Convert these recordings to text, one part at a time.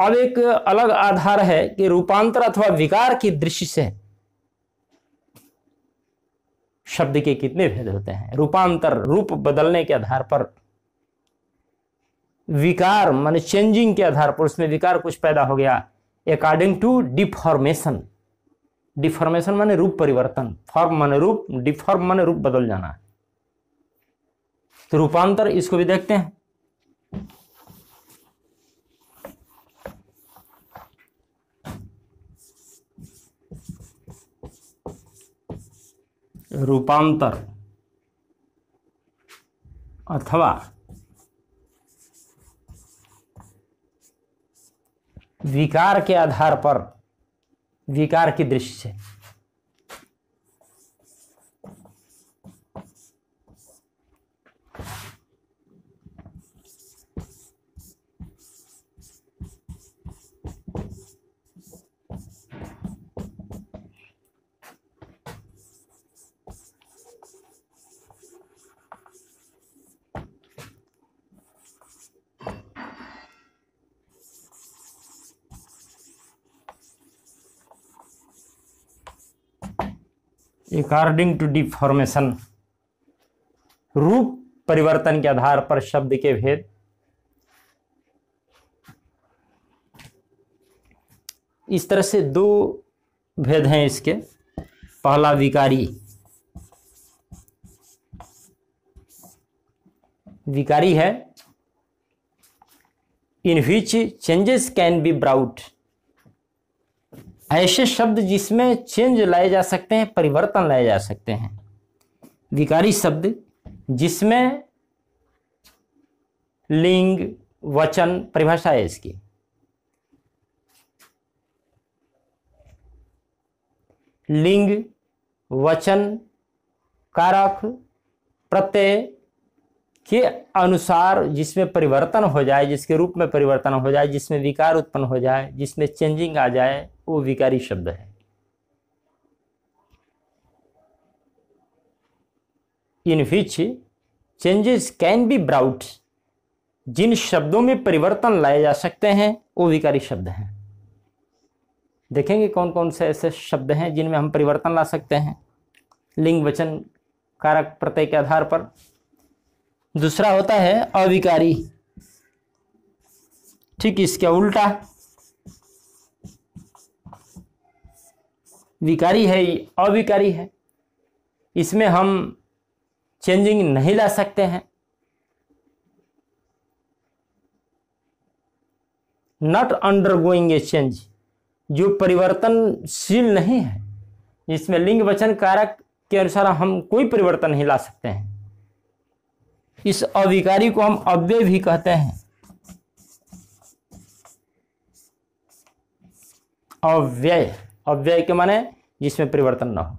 अब एक अलग आधार है कि रूपांतर अथवा विकार की दृष्टि से शब्द के कितने भेद होते हैं रूपांतर रूप बदलने के आधार पर विकार मान चेंजिंग के आधार पर उसमें विकार कुछ पैदा हो गया अकॉर्डिंग टू डिफॉर्मेशन डिफॉर्मेशन माने रूप परिवर्तन फॉर्म माने रूप डिफॉर्म माने रूप बदल जाना तो रूपांतर इसको भी देखते हैं रूपांतर अथवा विकार के आधार पर विकार की दृष्टि से अकॉर्डिंग टू डिफॉर्मेशन रूप परिवर्तन के आधार पर शब्द के भेद इस तरह से दो भेद हैं इसके पहला विकारी विकारी है in which changes can be brought ऐसे शब्द जिसमें चेंज लाए जा सकते हैं परिवर्तन लाए जा सकते हैं विकारी शब्द जिसमें लिंग वचन परिभाषा है इसकी लिंग वचन कारक प्रत्यय के अनुसार जिसमें परिवर्तन हो जाए जिसके रूप में परिवर्तन हो जाए जिसमें विकार उत्पन्न हो जाए जिसमें चेंजिंग आ जाए वो विकारी शब्द है in which changes can be brought जिन शब्दों में परिवर्तन लाए जा सकते हैं वो विकारी शब्द हैं देखेंगे कौन कौन से ऐसे शब्द हैं जिनमें हम परिवर्तन ला सकते हैं लिंग वचन कारक प्रत्यय के आधार पर दूसरा होता है अविकारी ठीक इसके उल्टा विकारी है अविकारी है इसमें हम चेंजिंग नहीं ला सकते हैं not undergoing a change जो परिवर्तनशील नहीं है जिसमें लिंग वचन कारक के अनुसार हम कोई परिवर्तन नहीं ला सकते हैं इस अविकारी को हम अव्यय भी कहते हैं अव्यय अव्यय के माने जिसमें परिवर्तन ना हो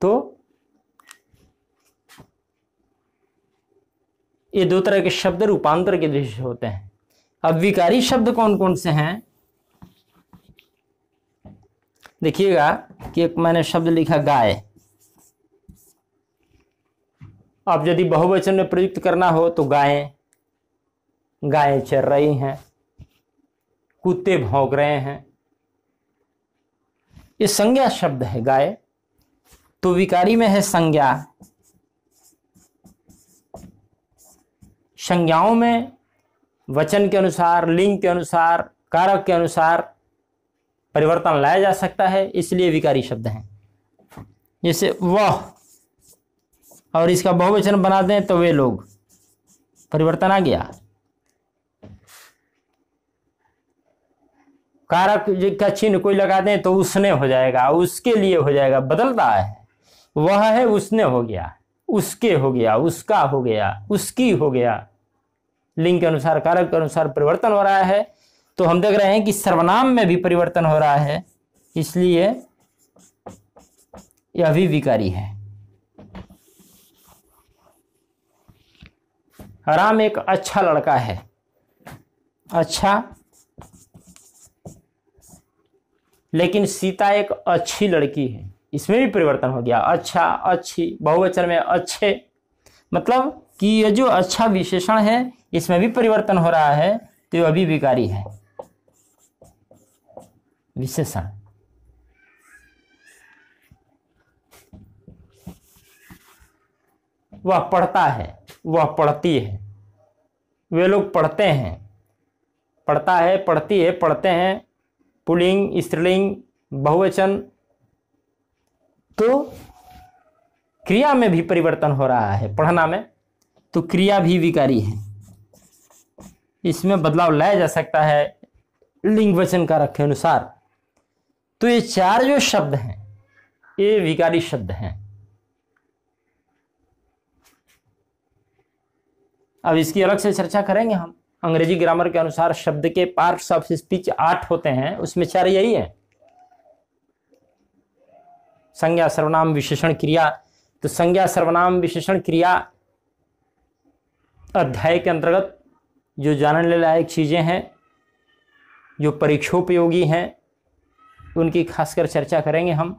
तो ये दो तरह के शब्द रूपांतर के दृश्य होते हैं अब विकारी शब्द कौन कौन से हैं देखिएगा कि एक मैंने शब्द लिखा गाय अब यदि बहुवचन में प्रयुक्त करना हो तो गायें गायें चर रही हैं कुत्ते भौंक रहे हैं ये संज्ञा शब्द है गाय तो विकारी में है संज्ञा संज्ञाओं में वचन के अनुसार लिंग के अनुसार कारक के अनुसार परिवर्तन लाया जा सकता है इसलिए विकारी शब्द हैं जैसे वह और इसका बहुवचन बना दें तो वे लोग परिवर्तन आ गया कारक का चिन्ह कोई लगा दें तो उसने हो जाएगा उसके लिए हो जाएगा बदलता है वह है उसने हो गया उसके हो गया उसका हो गया उसकी हो गया लिंग के अनुसार कारक के अनुसार परिवर्तन हो रहा है तो हम देख रहे हैं कि सर्वनाम में भी परिवर्तन हो रहा है इसलिए यह भी विकारी है राम एक अच्छा लड़का है अच्छा लेकिन सीता एक अच्छी लड़की है इसमें भी परिवर्तन हो गया अच्छा अच्छी बहुवचन में अच्छे मतलब कि ये जो अच्छा विशेषण है इसमें भी परिवर्तन हो रहा है तो अभी विकारी है विशेषण वह पढ़ता है वह पढ़ती है वे लोग पढ़ते हैं पढ़ता है पढ़ती है पढ़ते हैं पुलिंग स्त्रीलिंग बहुवचन तो क्रिया में भी परिवर्तन हो रहा है पढ़ना में तो क्रिया भी विकारी है इसमें बदलाव लाया जा सकता है लिंग वचन का के अनुसार तो ये चार जो शब्द हैं ये विकारी शब्द हैं अब इसकी अलग से चर्चा करेंगे हम अंग्रेजी ग्रामर के अनुसार शब्द के पार्ट ऑफ स्पीच आठ होते हैं उसमें चार यही है संज्ञा सर्वनाम विशेषण क्रिया तो संज्ञा सर्वनाम विशेषण क्रिया अध्याय के अंतर्गत जो जानने लायक चीज़ें हैं जो परीक्षोपयोगी हैं उनकी खासकर चर्चा करेंगे हम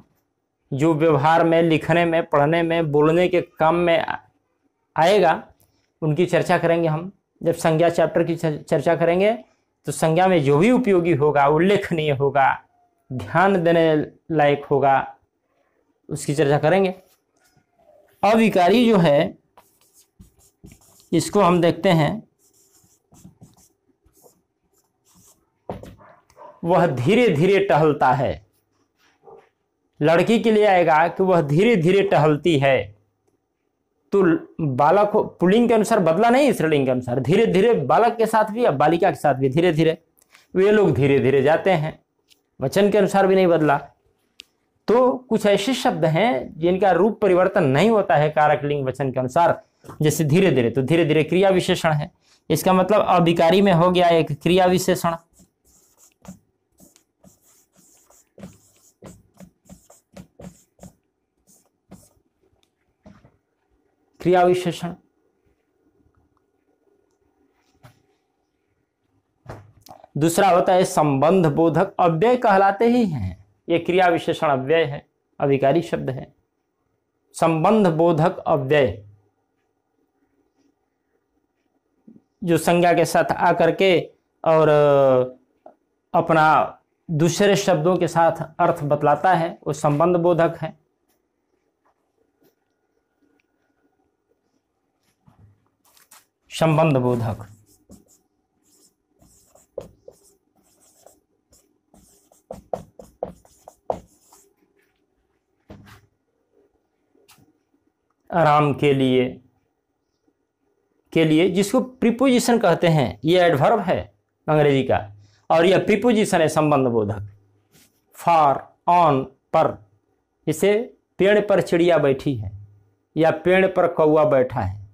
जो व्यवहार में लिखने में पढ़ने में बोलने के काम में आएगा उनकी चर्चा करेंगे हम जब संज्ञा चैप्टर की चर्चा करेंगे तो संज्ञा में जो भी उपयोगी होगा उल्लेखनीय होगा ध्यान देने लायक होगा उसकी चर्चा करेंगे अविकारी जो है इसको हम देखते हैं वह धीरे धीरे टहलता है लड़की के लिए आएगा कि वह धीरे धीरे टहलती है तो बालक पुलिंग के अनुसार बदला नहीं स्त्रीलिंग के अनुसार धीरे धीरे बालक के साथ भी या बालिका के साथ भी धीरे धीरे तो वे लोग धीरे धीरे जाते हैं वचन के अनुसार भी नहीं बदला तो कुछ ऐसे शब्द हैं जिनका रूप परिवर्तन नहीं होता है कारक लिंग वचन के अनुसार जैसे धीरे धीरे तो धीरे धीरे क्रिया विशेषण है इसका मतलब अभिकारी में हो गया एक क्रिया विशेषण क्रिया विशेषण दूसरा होता है संबंध बोधक अव्यय कहलाते ही हैं ये क्रिया विशेषण अव्यय है अविकारी शब्द है संबंध बोधक अव्यय जो संज्ञा के साथ आकर के और अपना दूसरे शब्दों के साथ अर्थ बतलाता है वो संबंध बोधक है संबंध बोधक आराम के लिए के लिए जिसको प्रिपोजिशन कहते हैं ये एडवर्ब है अंग्रेजी का और यह प्रिपोजिशन है संबंध बोधक फार ऑन पर इसे पेड़ पर चिड़िया बैठी है या पेड़ पर कौआ बैठा है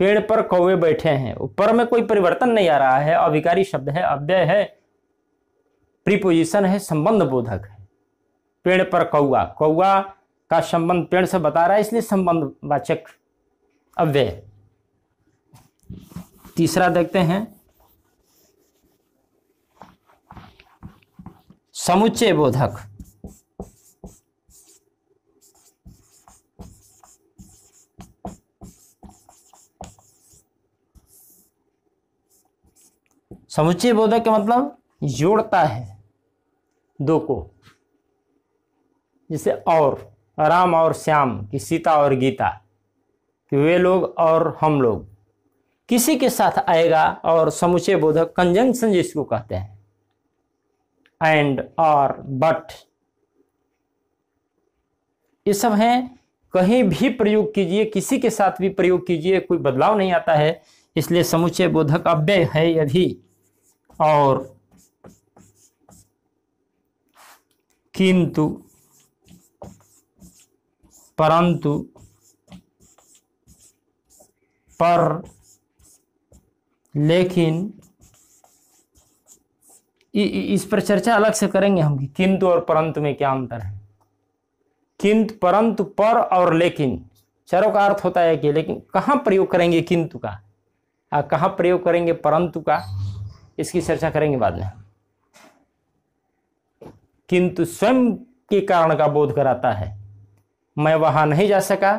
पेड़ पर कौवे बैठे हैं ऊपर में कोई परिवर्तन नहीं आ रहा है अविकारी शब्द है अव्यय है प्रीपोजिशन है संबंध बोधक है पेड़ पर कौआ कौआ का संबंध पेड़ से बता रहा है इसलिए संबंध वाचक अव्यय तीसरा देखते हैं समुच्चय बोधक समुच्चय बोधक का मतलब जोड़ता है दो को जैसे और राम और श्याम की सीता और गीता कि वे लोग और हम लोग किसी के साथ आएगा और समुचे बोधक कंजंक्शन जिसको कहते हैं एंड और बट ये सब हैं कहीं भी प्रयोग कीजिए किसी के साथ भी प्रयोग कीजिए कोई बदलाव नहीं आता है इसलिए समुचे बोधक अव्यय है यदि और किंतु परंतु पर लेकिन इस पर चर्चा अलग से करेंगे हम किंतु और परंतु में क्या अंतर है किंतु परंतु पर और लेकिन चरों का अर्थ होता है कि लेकिन कहाँ प्रयोग करेंगे किंतु का कहां प्रयोग करेंगे परंतु का इसकी चर्चा करेंगे बाद में किंतु स्वयं के कारण का बोध कराता है मैं वहां नहीं जा सका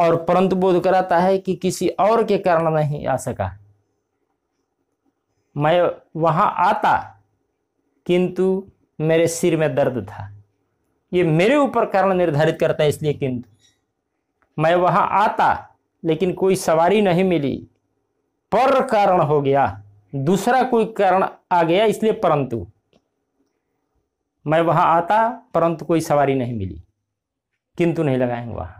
और परंतु बोध कराता है कि किसी और के कारण नहीं आ सका मैं वहां आता किंतु मेरे सिर में दर्द था ये मेरे ऊपर कारण निर्धारित करता है इसलिए किंतु मैं वहां आता लेकिन कोई सवारी नहीं मिली पर कारण हो गया दूसरा कोई कारण आ गया इसलिए परंतु मैं वहां आता परंतु कोई सवारी नहीं मिली किंतु नहीं लगाएंगे वहां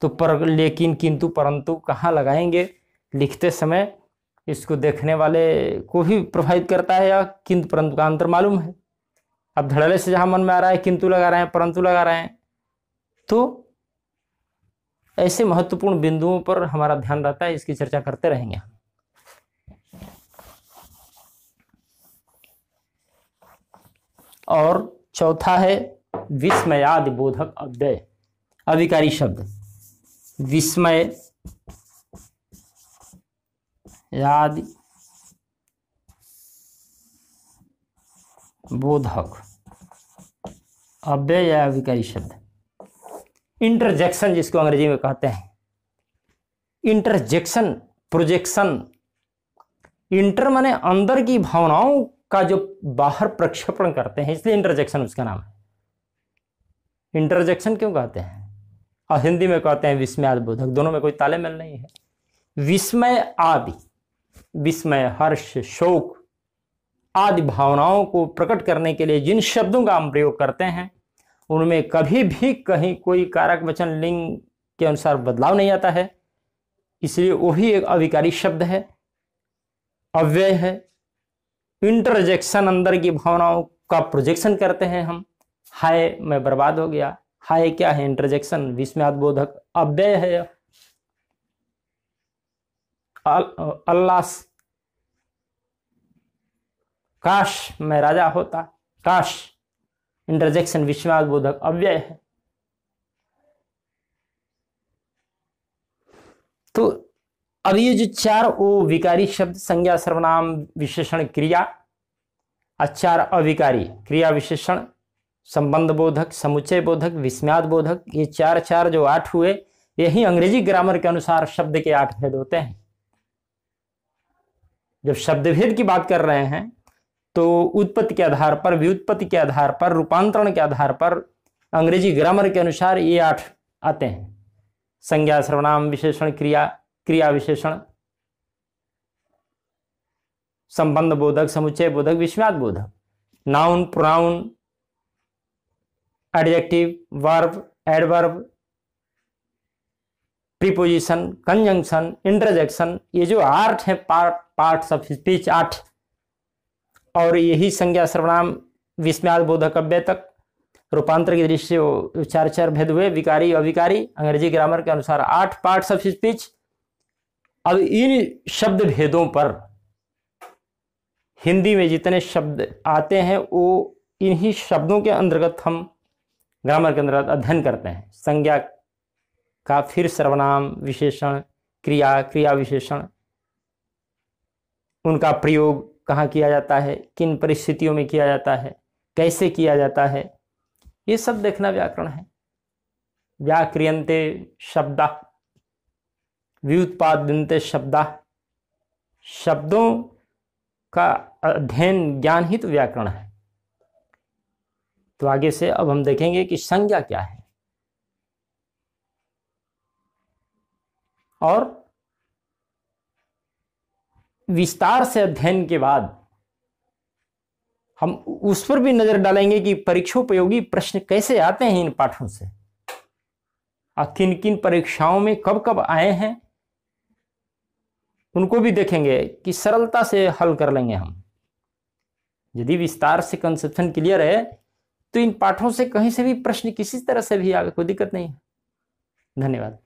तो पर लेकिन किंतु परंतु कहाँ लगाएंगे लिखते समय इसको देखने वाले को भी प्रभावित करता है या किंतु परंतु का अंतर मालूम है अब धड़ल्ले से जहां मन में आ रहा है किंतु लगा रहे हैं परंतु लगा रहे हैं तो ऐसे महत्वपूर्ण बिंदुओं पर हमारा ध्यान रहता है इसकी चर्चा करते रहेंगे और चौथा है विस्मयाद बोधक अव्यय अविकारी शब्द विस्मय याद बोधक अव्यय या विकारी शब्द इंटरजेक्शन जिसको अंग्रेजी में कहते हैं इंटरजेक्शन प्रोजेक्शन इंटर माने अंदर की भावनाओं का जो बाहर प्रक्षेपण करते हैं इसलिए इंटरजेक्शन उसका नाम है इंटरजेक्शन क्यों कहते हैं और हिंदी में कहते हैं विस्मय आदि बोधक दोनों में कोई ताले मेल नहीं है विस्मय आदि विस्मय हर्ष शोक आदि भावनाओं को प्रकट करने के लिए जिन शब्दों का हम प्रयोग करते हैं उनमें कभी भी कहीं कोई कारक वचन लिंग के अनुसार बदलाव नहीं आता है इसलिए वो भी एक अविकारी शब्द है अव्यय है इंटरजेक्शन अंदर की भावनाओं का प्रोजेक्शन करते हैं हम हाय मैं बर्बाद हो गया हाय क्या है इंटरजेक्शन विस्मयादबोधक अव्यय है अल्लास काश मैं राजा होता काश इंटरजेक्शन विश्वास बोधक अव्यय है तो अब ये जो चार ओ विकारी शब्द संज्ञा सर्वनाम विशेषण क्रिया अचार अविकारी क्रिया विशेषण संबंध बोधक समुच्चय बोधक विस्म्याद बोधक ये चार चार जो आठ हुए यही अंग्रेजी ग्रामर के अनुसार शब्द के आठ भेद होते हैं जब शब्द भेद की बात कर रहे हैं तो उत्पत्ति के आधार पर व्युत्पत्ति के आधार पर रूपांतरण के आधार पर अंग्रेजी ग्रामर के अनुसार ये आठ आते हैं संज्ञा सर्वनाम विशेषण क्रिया क्रिया विशेषण संबंध बोधक समुच्चय बोधक विश्वाद बोधक noun pronoun adjective verb adverb preposition conjunction interjection ये जो आर्ट है part parts of speech art और यही संज्ञा सर्वनाम विस्म्याद बोधकव्य तक रूपांतर की दृष्टि चार चार भेद हुए विकारी अविकारी अंग्रेजी ग्रामर के अनुसार आठ पार्ट ऑफ स्पीच अब इन शब्द भेदों पर हिंदी में जितने शब्द आते हैं वो इन्हीं शब्दों के अंतर्गत हम ग्रामर के अंतर्गत अध्ययन करते हैं संज्ञा का फिर सर्वनाम विशेषण क्रिया क्रिया विशेषण उनका प्रयोग कहाँ किया जाता है किन परिस्थितियों में किया जाता है कैसे किया जाता है ये सब देखना व्याकरण है व्याक्रियंते शब्द व्युत्पादनते शब्द शब्दों का अध्ययन ज्ञान ही तो व्याकरण है तो आगे से अब हम देखेंगे कि संज्ञा क्या है और विस्तार से अध्ययन के बाद हम उस पर भी नजर डालेंगे कि परीक्षोपयोगी प्रश्न कैसे आते हैं इन पाठों से और किन किन परीक्षाओं में कब कब आए हैं उनको भी देखेंगे कि सरलता से हल कर लेंगे हम यदि विस्तार से कंसेप्शन क्लियर है तो इन पाठों से कहीं से भी प्रश्न किसी तरह से भी आगे कोई दिक्कत नहीं है धन्यवाद